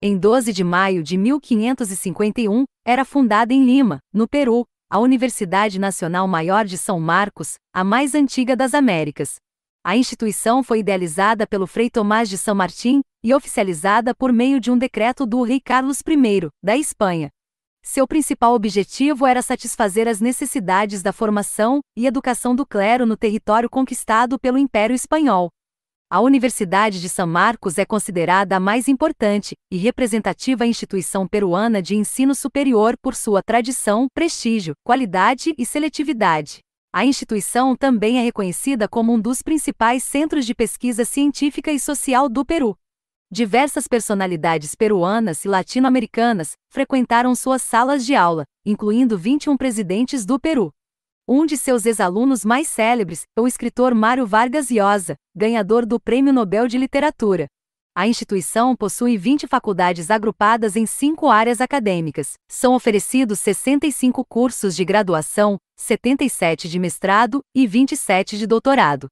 Em 12 de maio de 1551, era fundada em Lima, no Peru, a Universidade Nacional Maior de São Marcos, a mais antiga das Américas. A instituição foi idealizada pelo Frei Tomás de São Martim e oficializada por meio de um decreto do rei Carlos I, da Espanha. Seu principal objetivo era satisfazer as necessidades da formação e educação do clero no território conquistado pelo Império Espanhol. A Universidade de São Marcos é considerada a mais importante e representativa instituição peruana de ensino superior por sua tradição, prestígio, qualidade e seletividade. A instituição também é reconhecida como um dos principais centros de pesquisa científica e social do Peru. Diversas personalidades peruanas e latino-americanas frequentaram suas salas de aula, incluindo 21 presidentes do Peru. Um de seus ex-alunos mais célebres, o escritor Mário Vargas Llosa, ganhador do Prêmio Nobel de Literatura. A instituição possui 20 faculdades agrupadas em cinco áreas acadêmicas. São oferecidos 65 cursos de graduação, 77 de mestrado e 27 de doutorado.